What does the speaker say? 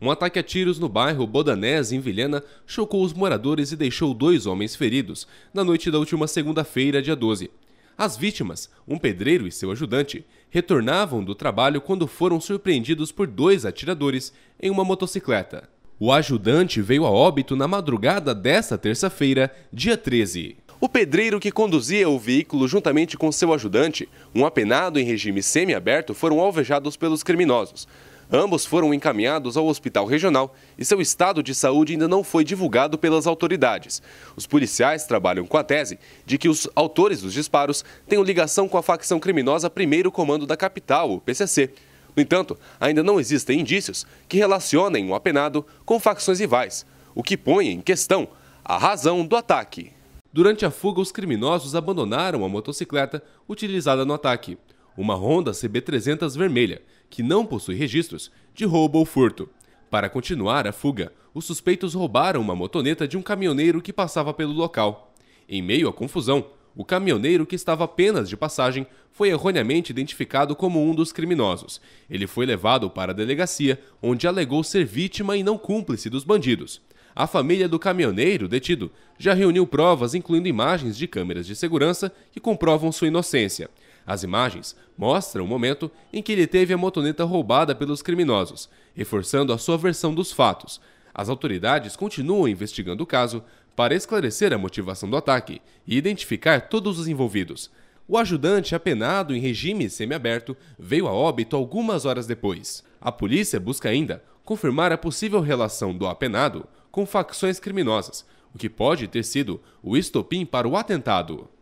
Um ataque a tiros no bairro Bodanés, em Vilhena, chocou os moradores e deixou dois homens feridos na noite da última segunda-feira, dia 12. As vítimas, um pedreiro e seu ajudante, retornavam do trabalho quando foram surpreendidos por dois atiradores em uma motocicleta. O ajudante veio a óbito na madrugada desta terça-feira, dia 13. O pedreiro que conduzia o veículo juntamente com seu ajudante, um apenado em regime semiaberto, foram alvejados pelos criminosos. Ambos foram encaminhados ao hospital regional e seu estado de saúde ainda não foi divulgado pelas autoridades. Os policiais trabalham com a tese de que os autores dos disparos tenham ligação com a facção criminosa Primeiro Comando da Capital, o PCC. No entanto, ainda não existem indícios que relacionem o apenado com facções rivais, o que põe em questão a razão do ataque. Durante a fuga, os criminosos abandonaram a motocicleta utilizada no ataque uma Honda CB300 vermelha, que não possui registros de roubo ou furto. Para continuar a fuga, os suspeitos roubaram uma motoneta de um caminhoneiro que passava pelo local. Em meio à confusão, o caminhoneiro que estava apenas de passagem foi erroneamente identificado como um dos criminosos. Ele foi levado para a delegacia, onde alegou ser vítima e não cúmplice dos bandidos. A família do caminhoneiro detido já reuniu provas, incluindo imagens de câmeras de segurança que comprovam sua inocência. As imagens mostram o momento em que ele teve a motoneta roubada pelos criminosos, reforçando a sua versão dos fatos. As autoridades continuam investigando o caso para esclarecer a motivação do ataque e identificar todos os envolvidos. O ajudante apenado em regime semiaberto veio a óbito algumas horas depois. A polícia busca ainda confirmar a possível relação do apenado com facções criminosas, o que pode ter sido o estopim para o atentado.